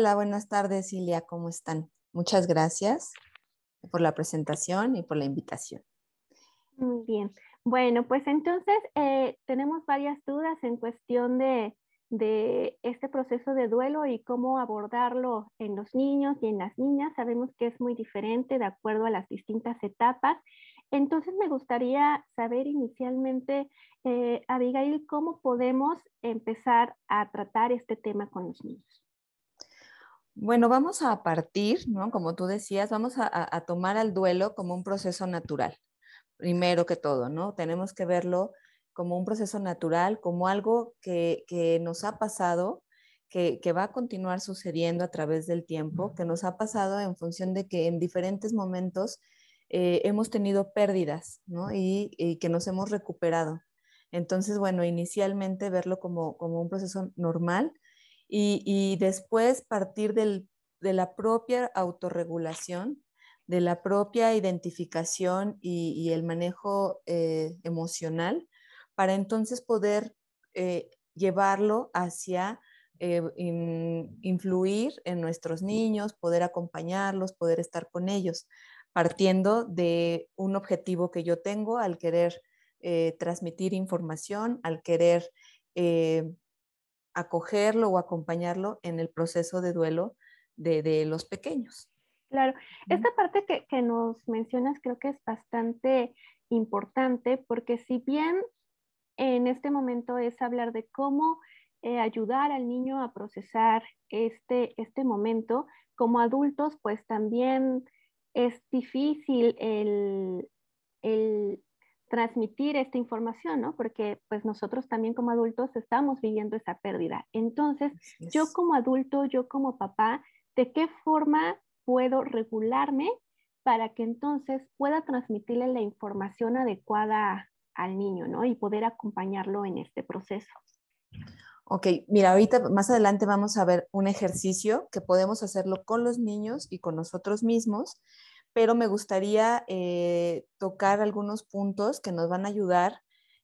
Hola, buenas tardes, Silvia, ¿cómo están? Muchas gracias por la presentación y por la invitación. Muy bien. Bueno, pues entonces eh, tenemos varias dudas en cuestión de, este proceso de duelo y cómo abordarlo en los niños y en las niñas. Sabemos que es muy diferente de acuerdo a las distintas etapas. Entonces me gustaría saber inicialmente, eh, Abigail, cómo podemos empezar a tratar este tema con los niños. Bueno, vamos a partir, ¿no? Como tú decías, vamos a, tomar al duelo como un proceso natural, primero que todo, ¿no? Tenemos que verlo como un proceso natural, como algo que, nos ha pasado, que, va a continuar sucediendo a través del tiempo, que nos ha pasado en función de que en diferentes momentos eh, hemos tenido pérdidas, ¿no? Y, que nos hemos recuperado. Entonces, bueno, inicialmente verlo como, como un proceso normal, y, después partir de la propia autorregulación, de la propia identificación y, el manejo eh, emocional, para entonces poder eh, llevarlo hacia eh, influir en nuestros niños, poder acompañarlos, poder estar con ellos, partiendo de un objetivo que yo tengo al querer transmitir información, al querer acogerlo o acompañarlo en el proceso de duelo de, de los pequeños. Claro, esta parte que, que, nos mencionas creo que es bastante importante porque si bien en este momento es hablar de cómo eh, ayudar al niño a procesar este, este momento, como adultos pues también es difícil el, el transmitir esta información, ¿no? Porque pues nosotros también como adultos estamos viviendo esa pérdida. Entonces, yo como adulto, yo como papá, ¿de qué forma puedo regularme para que entonces pueda transmitirle la información adecuada al niño, ¿no? Y poder acompañarlo en este proceso. Ok, mira, ahorita más adelante vamos a ver un ejercicio que podemos hacerlo con los niños y con nosotros mismos pero me gustaría eh, tocar algunos puntos que nos van a ayudar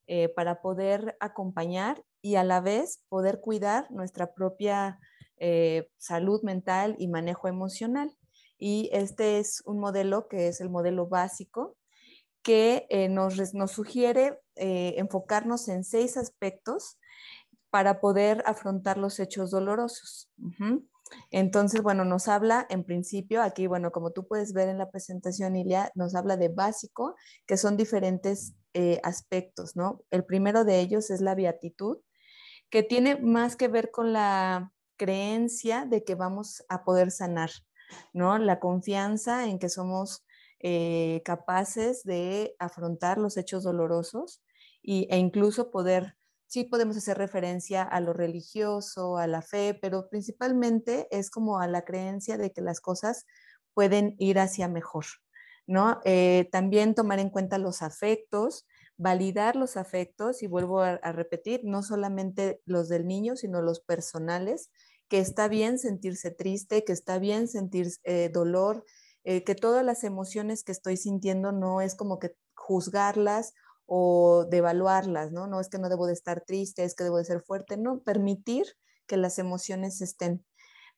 eh, para poder acompañar y a la vez poder cuidar nuestra propia eh, salud mental y manejo emocional. Y este es un modelo que es el modelo básico que nos, sugiere enfocarnos en seis aspectos para poder afrontar los hechos dolorosos. Entonces, bueno, nos habla en principio, aquí, bueno, como tú puedes ver en la presentación, Ilia, nos habla de básico, que son diferentes eh, aspectos, ¿no? El primero de ellos es la beatitud, que tiene más que ver con la creencia de que vamos a poder sanar, ¿no? La confianza en que somos eh, capaces de afrontar los hechos dolorosos y, e incluso poder sí podemos hacer referencia a lo religioso, a la fe, pero principalmente es como a la creencia de que las cosas pueden ir hacia mejor, ¿no? Eh, también tomar en cuenta los afectos, validar los afectos, y vuelvo a, repetir, no solamente los del niño, sino los personales, que está bien sentirse triste, que está bien sentir eh, dolor, eh, que todas las emociones que estoy sintiendo no es como que juzgarlas o de evaluarlas, ¿no? No es que no debo de estar triste, es que debo de ser fuerte, no, permitir que las emociones estén.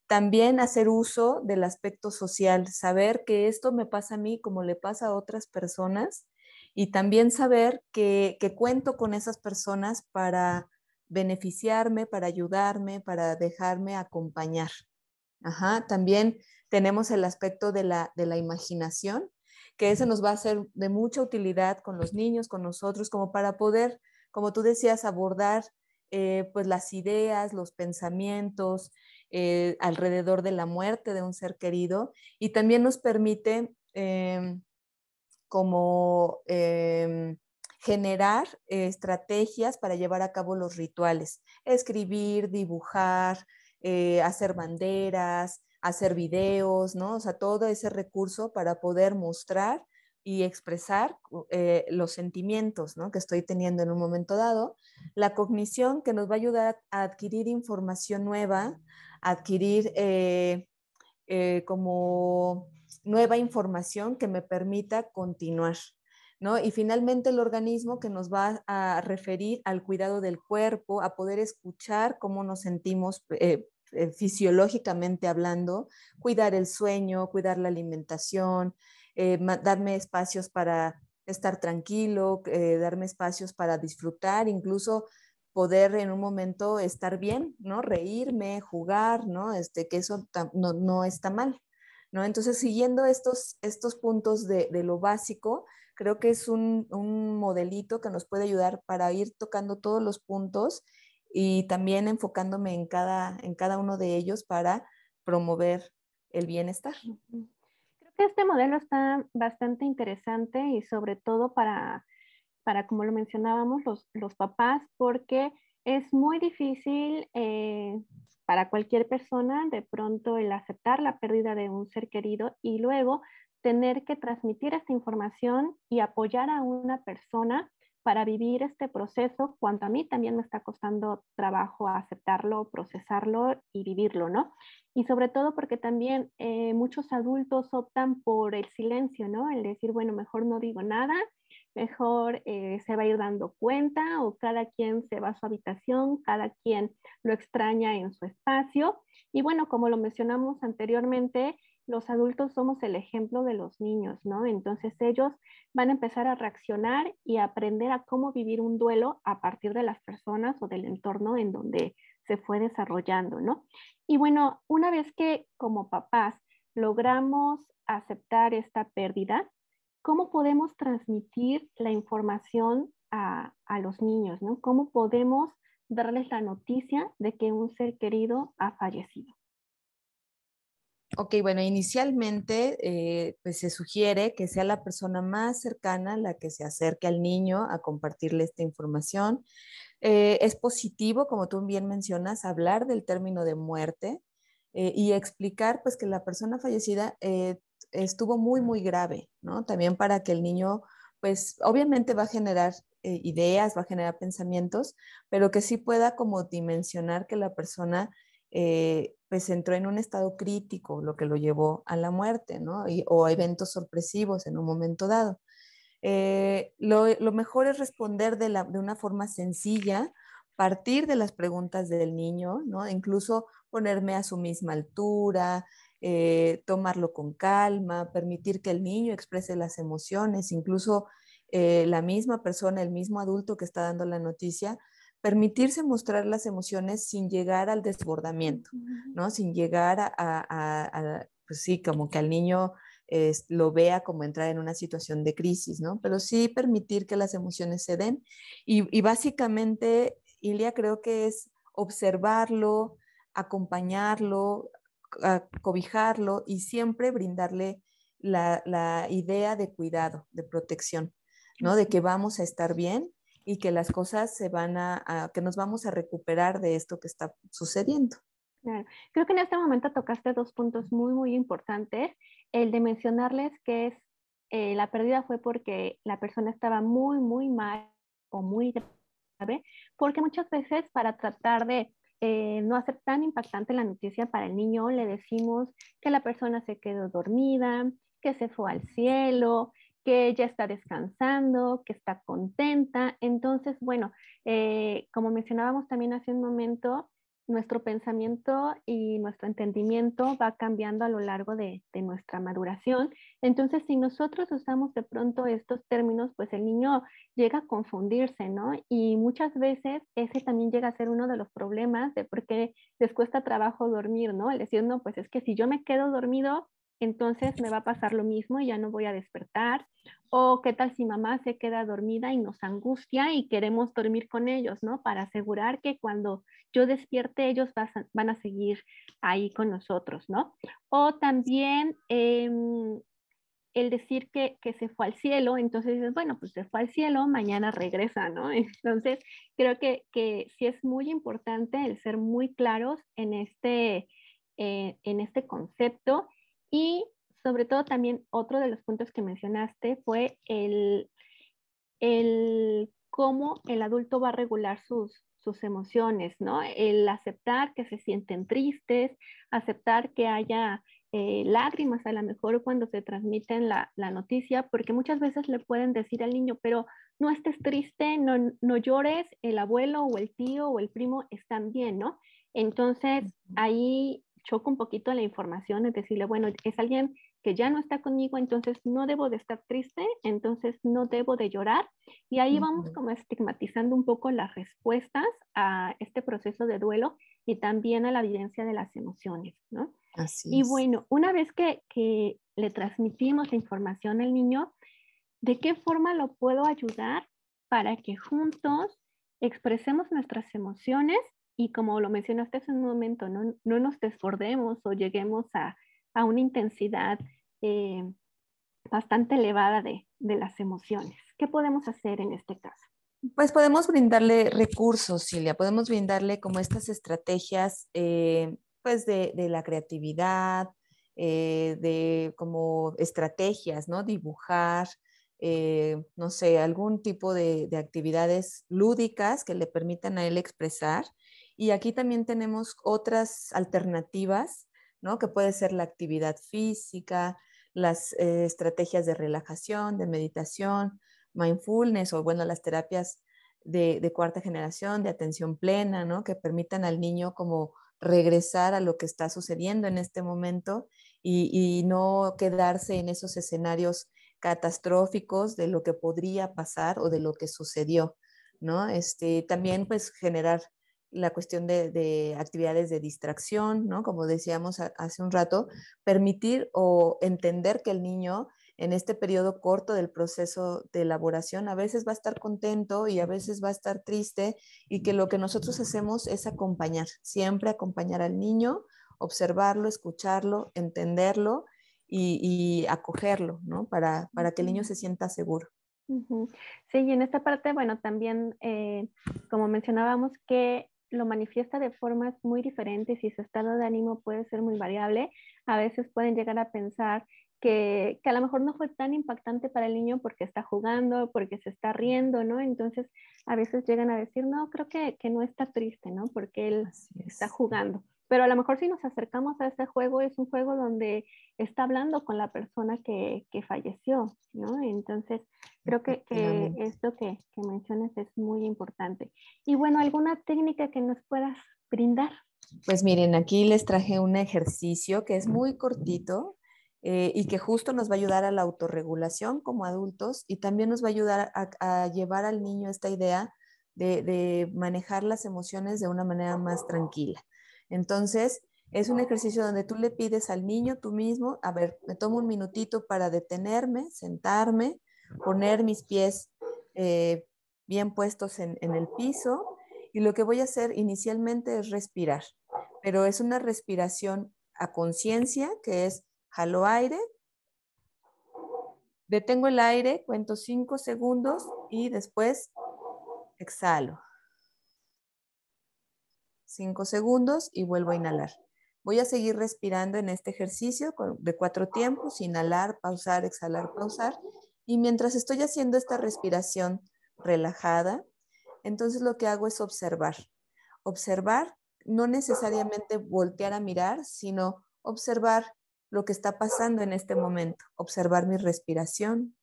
También hacer uso del aspecto social, saber que esto me pasa a mí como le pasa a otras personas y también saber que, que cuento con esas personas para beneficiarme, para ayudarme, para dejarme acompañar. Ajá, también tenemos el aspecto de la, de la imaginación, que ese nos va a ser de mucha utilidad con los niños, con nosotros, como para poder, como tú decías, abordar eh, pues las ideas, los pensamientos eh, alrededor de la muerte de un ser querido y también nos permite em, como em, generar estrategias para llevar a cabo los rituales, escribir, dibujar, eh, hacer banderas, hacer videos, ¿no? O sea, todo ese recurso para poder mostrar y expresar eh, los sentimientos ¿no? que estoy teniendo en un momento dado. La cognición que nos va a ayudar a adquirir información nueva, adquirir eh, eh, como nueva información que me permita continuar. ¿No? Y finalmente el organismo que nos va a referir al cuidado del cuerpo, a poder escuchar cómo nos sentimos eh, fisiológicamente hablando, cuidar el sueño, cuidar la alimentación, eh, darme espacios para estar tranquilo, eh, darme espacios para disfrutar, incluso poder en un momento estar bien, ¿no? Reírme, jugar, ¿no? Este, que eso no, no, está mal, ¿no? Entonces, siguiendo estos, estos puntos de, lo básico, creo que es un, un, modelito que nos puede ayudar para ir tocando todos los puntos y también enfocándome en cada, en cada uno de ellos para promover el bienestar. Creo que este modelo está bastante interesante y sobre todo para, como lo mencionábamos, los, papás, porque es muy difícil eh, para cualquier persona de pronto el aceptar la pérdida de un ser querido y luego tener que transmitir esta información y apoyar a una persona para vivir este proceso, cuanto a mí también me está costando trabajo aceptarlo, procesarlo y vivirlo, ¿no? Y sobre todo porque también eh, muchos adultos optan por el silencio, ¿no? El decir, bueno, mejor no digo nada, mejor eh, se va a ir dando cuenta o cada quien se va a su habitación, cada quien lo extraña en su espacio. Y bueno, como lo mencionamos anteriormente, los adultos somos el ejemplo de los niños, ¿no? Entonces ellos van a empezar a reaccionar y a aprender a cómo vivir un duelo a partir de las personas o del entorno en donde se fue desarrollando, ¿no? Y bueno, una vez que como papás logramos aceptar esta pérdida, ¿cómo podemos transmitir la información a, a los niños, ¿no? ¿Cómo podemos darles la noticia de que un ser querido ha fallecido? Ok, bueno, inicialmente eh, pues, se sugiere que sea la persona más cercana la que se acerque al niño a compartirle esta información. Eh, es positivo, como tú bien mencionas, hablar del término de muerte eh, y explicar pues que la persona fallecida estuvo muy, muy grave, ¿no? También para que el niño pues obviamente va a generar ideas, va a generar pensamientos, pero que sí pueda como dimensionar que la persona pues entró en un estado crítico, lo que lo llevó a la muerte, ¿no? o a eventos sorpresivos en un momento dado. Eh, lo, mejor es responder de, una forma sencilla, partir de las preguntas del niño, ¿no? Incluso ponerme a su misma altura, eh, tomarlo con calma, permitir que el niño exprese las emociones, incluso eh, la misma persona, el mismo adulto que está dando la noticia, permitirse mostrar las emociones sin llegar al desbordamiento, ¿no? Sin llegar a, pues sí, como que al niño lo vea como entrar en una situación de crisis, ¿no? Pero sí permitir que las emociones se den. Y, básicamente, Ilia, creo que es observarlo, acompañarlo, cobijarlo y siempre brindarle la, la idea de cuidado, de protección, ¿no? De que vamos a estar bien y que las cosas se van a, que nos vamos a recuperar de esto que está sucediendo. Claro. Creo que en este momento tocaste dos puntos muy, muy importantes. El de mencionarles que es, eh, la pérdida fue porque la persona estaba muy, muy mal o muy grave, porque muchas veces para tratar de eh, no hacer tan impactante la noticia para el niño, le decimos que la persona se quedó dormida, que se fue al cielo, que ella está descansando, que está contenta. Entonces, bueno, eh, como mencionábamos también hace un momento, nuestro pensamiento y nuestro entendimiento va cambiando a lo largo de, de, nuestra maduración. Entonces, si nosotros usamos de pronto estos términos, pues el niño llega a confundirse, ¿no? Y muchas veces ese también llega a ser uno de los problemas de por qué les cuesta trabajo dormir, ¿no? El decir, no, pues es que si yo me quedo dormido, entonces me va a pasar lo mismo y ya no voy a despertar. O qué tal si mamá se queda dormida y nos angustia y queremos dormir con ellos, ¿no? Para asegurar que cuando yo despierte ellos van a seguir ahí con nosotros, ¿no? O también em, el decir que, se fue al cielo, entonces dices, bueno, pues se fue al cielo, mañana regresa, ¿no? Entonces creo que, sí es muy importante el ser muy claros en este, eh, en este concepto y sobre todo también otro de los puntos que mencionaste fue el, el cómo el adulto va a regular sus, sus emociones, ¿no? El aceptar que se sienten tristes, aceptar que haya eh, lágrimas a lo mejor cuando se transmiten la, noticia, porque muchas veces le pueden decir al niño, pero no estés triste, no, no llores, el abuelo o el tío o el primo están bien, ¿no? Entonces ahí choco un poquito la información, es decirle, bueno, es alguien que ya no está conmigo, entonces no debo de estar triste, entonces no debo de llorar. Y ahí vamos como estigmatizando un poco las respuestas a este proceso de duelo y también a la evidencia de las emociones, ¿no? Así y bueno, una vez que, que le transmitimos la información al niño, ¿de qué forma lo puedo ayudar para que juntos expresemos nuestras emociones y como lo mencionaste hace un momento, no, nos desbordemos o lleguemos a, una intensidad eh, bastante elevada de, las emociones. ¿Qué podemos hacer en este caso? Pues podemos brindarle recursos, Silvia, podemos brindarle como estas estrategias eh, pues de, la creatividad, eh, de como estrategias, ¿no? Dibujar, no sé, algún tipo de actividades lúdicas que le permitan a él expresar y aquí también tenemos otras alternativas, ¿no? Que puede ser la actividad física, las eh, estrategias de relajación, de meditación, mindfulness o, bueno, las terapias de, cuarta generación, de atención plena, ¿no? Que permitan al niño como regresar a lo que está sucediendo en este momento y, no quedarse en esos escenarios catastróficos de lo que podría pasar o de lo que sucedió, ¿no? Este, también pues generar la cuestión de, actividades de distracción, ¿no? Como decíamos hace un rato, permitir o entender que el niño en este periodo corto del proceso de elaboración a veces va a estar contento y a veces va a estar triste y que lo que nosotros hacemos es acompañar, siempre acompañar al niño, observarlo, escucharlo, entenderlo y, acogerlo, ¿no? Para, para que el niño se sienta seguro. Sí, y en esta parte, bueno, también, eh, como mencionábamos, que lo manifiesta de formas muy diferentes y su estado de ánimo puede ser muy variable. A veces pueden llegar a pensar que, a lo mejor no fue tan impactante para el niño porque está jugando, porque se está riendo, ¿no? Entonces a veces llegan a decir, no, creo que, no está triste, ¿no? Porque él está jugando pero a lo mejor si nos acercamos a este juego, es un juego donde está hablando con la persona que, falleció, ¿no? Entonces, creo que, esto que, mencionas es muy importante. Y bueno, ¿alguna técnica que nos puedas brindar? Pues miren, aquí les traje un ejercicio que es muy cortito eh, y que justo nos va a ayudar a la autorregulación como adultos y también nos va a ayudar a, llevar al niño esta idea de manejar las emociones de una manera más tranquila. Entonces, es un ejercicio donde tú le pides al niño tú mismo, a ver, me tomo un minutito para detenerme, sentarme, poner mis pies eh, bien puestos en, el piso y lo que voy a hacer inicialmente es respirar, pero es una respiración a conciencia que es jalo aire, detengo el aire, cuento cinco segundos y después exhalo. 5 segundos y vuelvo a inhalar. Voy a seguir respirando en este ejercicio de cuatro tiempos, inhalar, pausar, exhalar, pausar. Y mientras estoy haciendo esta respiración relajada, entonces lo que hago es observar. Observar, no necesariamente voltear a mirar, sino observar lo que está pasando en este momento, observar mi respiración,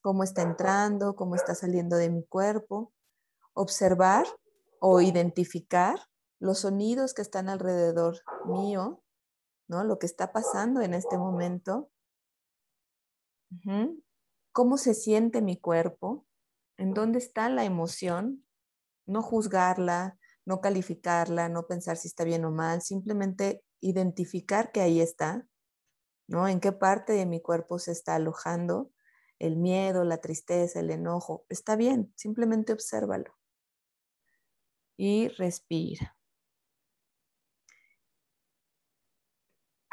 cómo está entrando, cómo está saliendo de mi cuerpo, observar o identificar los sonidos que están alrededor mío, ¿no? Lo que está pasando en este momento. ¿Cómo se siente mi cuerpo? ¿En dónde está la emoción? No juzgarla, no calificarla, no pensar si está bien o mal, simplemente identificar que ahí está, ¿no? En qué parte de mi cuerpo se está alojando el miedo, la tristeza, el enojo. Está bien, simplemente obsérvalo. Y respira.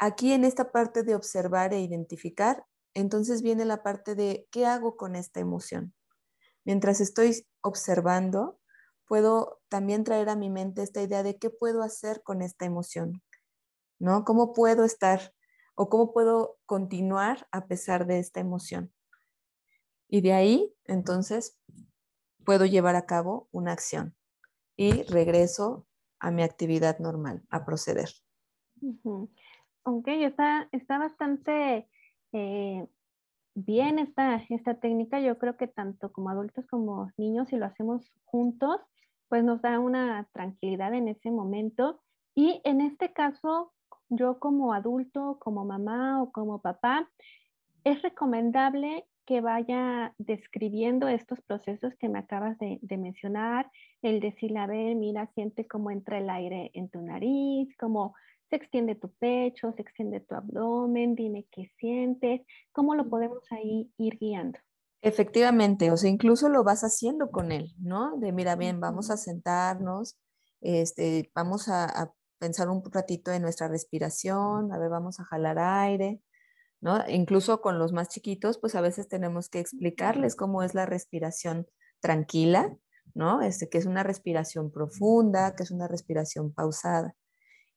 Aquí en esta parte de observar e identificar, entonces viene la parte de qué hago con esta emoción. Mientras estoy observando, puedo también traer a mi mente esta idea de qué puedo hacer con esta emoción, ¿no? ¿Cómo puedo estar o cómo puedo continuar a pesar de esta emoción? Y de ahí, entonces, puedo llevar a cabo una acción y regreso a mi actividad normal, a proceder. Ok, está, está bastante eh, bien esta, esta técnica. Yo creo que tanto como adultos como niños, si lo hacemos juntos, pues nos da una tranquilidad en ese momento. Y en este caso, yo como adulto, como mamá o como papá, es recomendable que vaya describiendo estos procesos que me acabas de, mencionar, el decir, a ver, mira, siente cómo entra el aire en tu nariz, cómo se extiende tu pecho, se extiende tu abdomen, dime qué sientes, cómo lo podemos ahí ir guiando. Efectivamente, o sea, incluso lo vas haciendo con él, ¿no? De mira, bien, este, vamos a sentarnos, vamos a, pensar un ratito en nuestra respiración, a ver, vamos a jalar aire, ¿no? Incluso con los más chiquitos, pues a veces tenemos que explicarles cómo es la respiración tranquila, ¿no? Este, que es una respiración profunda, que es una respiración pausada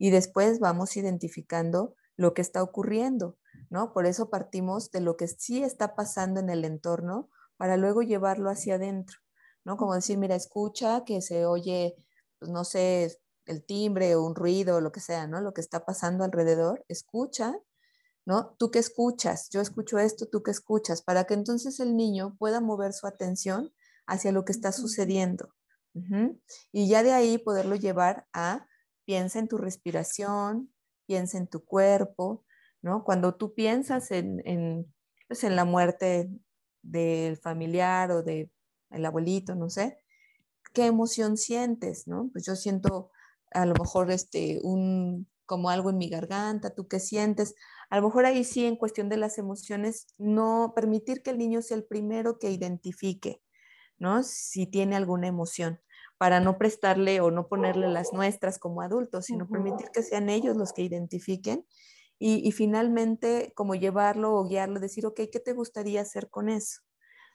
y después vamos identificando lo que está ocurriendo, ¿no? Por eso partimos de lo que sí está pasando en el entorno para luego llevarlo hacia adentro, ¿no? Como decir, mira, escucha que se oye, pues, no sé, el timbre o un ruido o lo que sea, ¿no? Lo que está pasando alrededor, escucha, ¿no? Tú que escuchas, yo escucho esto, tú que escuchas, para que entonces el niño pueda mover su atención hacia lo que está sucediendo. Y ya de ahí poderlo llevar a Piensa en tu respiración, piensa en tu cuerpo, ¿no? Cuando tú piensas en, en, pues, la muerte del familiar o del el abuelito, no sé, ¿qué emoción sientes, no? Pues yo siento a lo mejor este, un, como algo en mi garganta, ¿tú qué sientes? A lo mejor ahí sí, en cuestión de las emociones, no permitir que el niño sea el primero que identifique, ¿no? Si tiene alguna emoción para no prestarle o no ponerle las nuestras como adultos, sino permitir que sean ellos los que identifiquen y, finalmente como llevarlo o guiarlo, decir, ok, ¿qué te gustaría hacer con eso?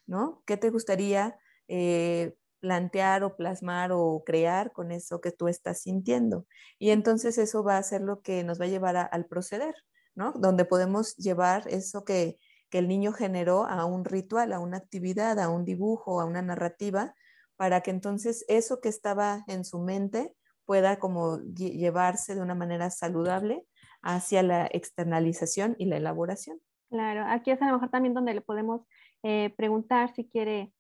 ¿No? ¿Qué te gustaría eh, plantear o plasmar o crear con eso que tú estás sintiendo? Y entonces eso va a ser lo que nos va a llevar al proceder, ¿no? Donde podemos llevar eso que el niño generó a un ritual, a una actividad, a un dibujo, a una narrativa, para que entonces eso que estaba en su mente pueda como llevarse de una manera saludable hacia la externalización y la elaboración. Claro, aquí es a lo mejor también donde le podemos eh, preguntar si quiere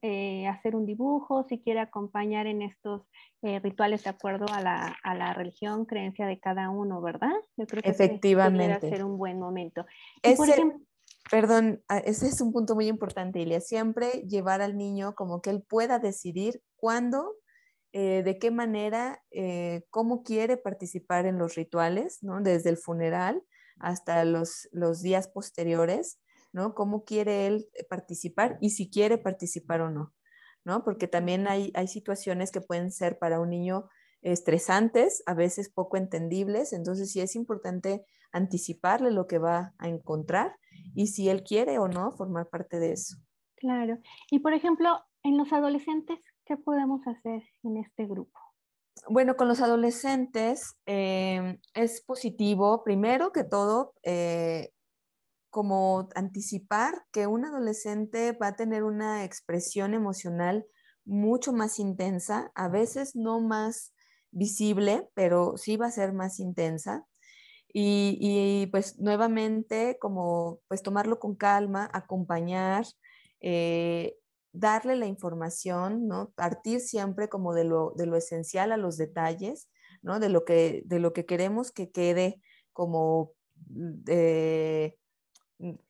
eh, hacer un dibujo, si quiere acompañar en estos eh, rituales de acuerdo a la, religión, creencia de cada uno, ¿verdad? Yo creo que Efectivamente. ser un buen momento. es perdón, ah, ese es un punto muy importante, Ilia, siempre llevar al niño como que él pueda decidir cuándo, eh, de qué manera, eh, cómo quiere participar en los rituales, Desde el funeral hasta los, días posteriores, ¿no? Cómo quiere él eh, participar y si quiere participar o no, Porque también hay, hay situaciones que pueden ser para un niño estresantes, a veces poco entendibles, entonces sí es importante anticiparle lo que va a encontrar y si él quiere o no formar parte de eso. Claro. Y por ejemplo, en los adolescentes, ¿qué podemos hacer en este grupo? Bueno, con los adolescentes eh, es positivo, primero que todo, eh, como anticipar que un adolescente va a tener una expresión emocional mucho más intensa, a veces no más visible, pero sí va a ser más intensa. Y, pues nuevamente, como pues tomarlo con calma, acompañar, eh, darle la información, ¿no? Partir siempre como de lo, esencial a los detalles, ¿no? De lo que, de lo que queremos que quede como, eh,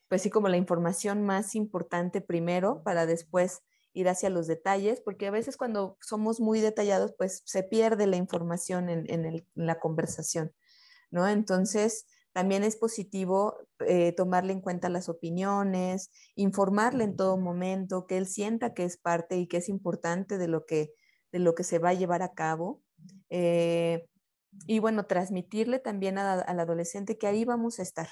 pues como la información más importante primero para después ir hacia los detalles, porque a veces cuando somos muy detallados, pues se pierde la información en, en la conversación. Entonces, también es positivo eh, tomarle en cuenta las opiniones, informarle en todo momento, que él sienta que es parte y que es importante de lo que, de lo que se va a llevar a cabo. Eh, y bueno, transmitirle también al adolescente que ahí vamos a estar,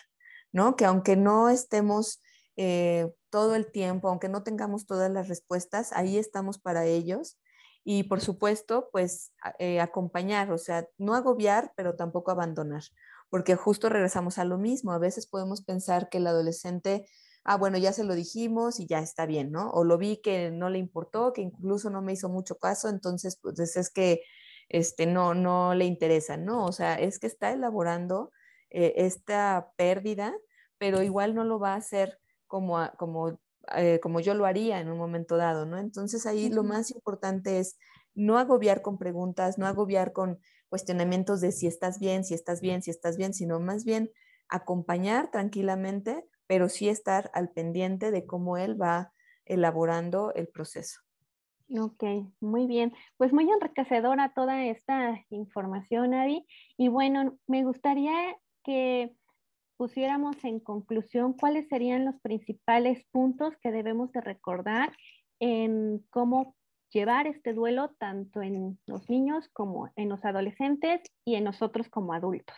¿no? Que aunque no estemos eh, todo el tiempo, aunque no tengamos todas las respuestas, ahí estamos para ellos y por supuesto, pues eh, acompañar, o sea, no agobiar, pero tampoco abandonar, porque justo regresamos a lo mismo. A veces podemos pensar que el adolescente, ah, bueno, ya se lo dijimos y ya está bien, ¿no? O lo vi que no le importó, que incluso no me hizo mucho caso, entonces, pues es que este, no, no le interesa, ¿no? O sea, es que está elaborando eh, esta pérdida, pero igual no lo va a hacer como, como eh, como yo lo haría en un momento dado, ¿no? Entonces ahí lo más importante es no agobiar con preguntas, no agobiar con cuestionamientos de si estás bien, si estás bien, si estás bien, sino más bien acompañar tranquilamente, pero sí estar al pendiente de cómo él va elaborando el proceso. Ok, muy bien. Pues muy enriquecedora toda esta información, Abby. Y bueno, me gustaría que pusiéramos en conclusión cuáles serían los principales puntos que debemos de recordar en cómo llevar este duelo tanto en los niños como en los adolescentes y en nosotros como adultos.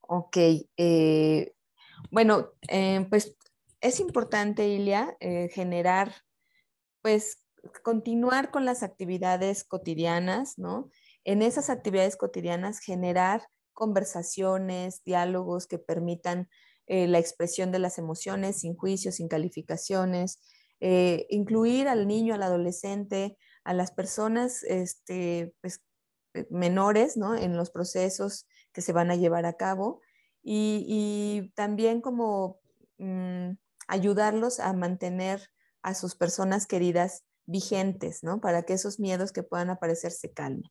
Ok, eh, bueno, eh, pues es importante, Ilia, eh, generar, pues continuar con las actividades cotidianas, ¿no? En esas actividades cotidianas generar conversaciones, diálogos que permitan eh, la expresión de las emociones sin juicios, sin calificaciones, eh, incluir al niño, al adolescente, a las personas este, pues, eh, menores ¿no? en los procesos que se van a llevar a cabo y, también como mm, ayudarlos a mantener a sus personas queridas vigentes, ¿no? Para que esos miedos que puedan aparecer se calmen.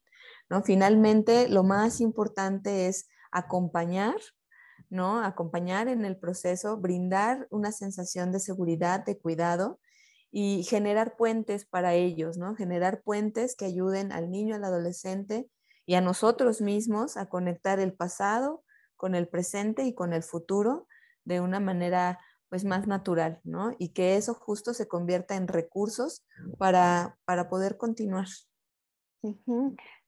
Finalmente, lo más importante es acompañar, ¿no? Acompañar en el proceso, brindar una sensación de seguridad, de cuidado y generar puentes para ellos, ¿no? Generar puentes que ayuden al niño, al adolescente y a nosotros mismos a conectar el pasado con el presente y con el futuro de una manera pues más natural, ¿no? Y que eso justo se convierta en recursos para, para poder continuar.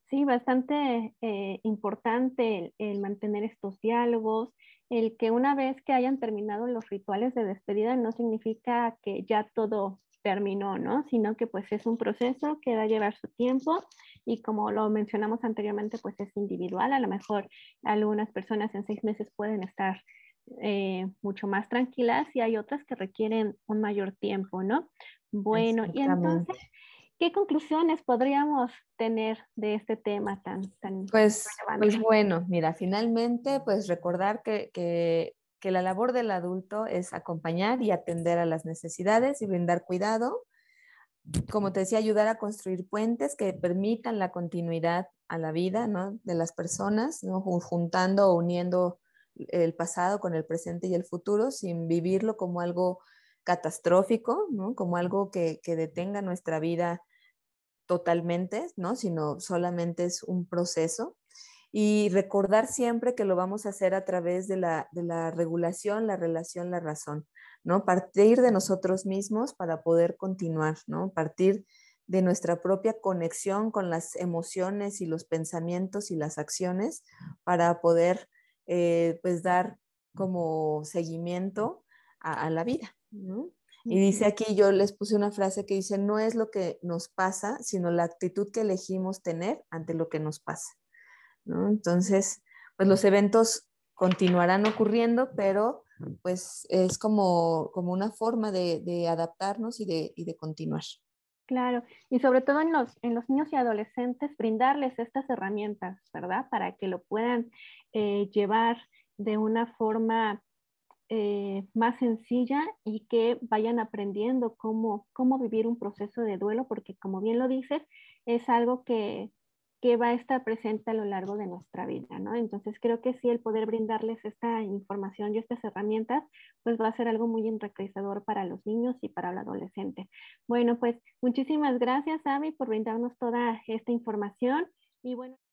Sí, bastante eh, importante el, mantener estos diálogos, el que una vez que hayan terminado los rituales de despedida no significa que ya todo terminó, ¿no? Sino que pues es un proceso que va a llevar su tiempo y como lo mencionamos anteriormente, pues es individual. A lo mejor algunas personas en seis meses pueden estar eh, mucho más tranquilas y hay otras que requieren un mayor tiempo, ¿no? Bueno, y entonces ¿Qué conclusiones podríamos tener de este tema tan, tan pues, pues bueno, mira, finalmente, pues recordar que, que, la labor del adulto es acompañar y atender a las necesidades y brindar cuidado. Como te decía, ayudar a construir puentes que permitan la continuidad a la vida ¿no? de las personas, ¿no? juntando o uniendo el pasado con el presente y el futuro sin vivirlo como algo catastrófico, ¿no? como algo que, detenga nuestra vida totalmente, ¿no? sino solamente es un proceso. Y recordar siempre que lo vamos a hacer a través de la, regulación, la relación, la razón, ¿no? Partir de nosotros mismos para poder continuar, ¿no? Partir de nuestra propia conexión con las emociones y los pensamientos y las acciones para poder, eh, pues, dar como seguimiento a la vida. Y dice aquí, yo les puse una frase que dice, no es lo que nos pasa, sino la actitud que elegimos tener ante lo que nos pasa. Entonces, pues los eventos continuarán ocurriendo, pero pues es como, como una forma de, adaptarnos y de, y de, continuar. Claro, y sobre todo en los, en los niños y adolescentes, brindarles estas herramientas, ¿verdad? Para que lo puedan eh, llevar de una forma eh, más sencilla y que vayan aprendiendo cómo, cómo vivir un proceso de duelo, porque como bien lo dices, es algo que, va a estar presente a lo largo de nuestra vida, ¿no? Entonces creo que sí, el poder brindarles esta información y estas herramientas, pues va a ser algo muy enriquecedor para los niños y para el adolescente. Bueno, pues muchísimas gracias, Abby, por brindarnos toda esta información. Y bueno.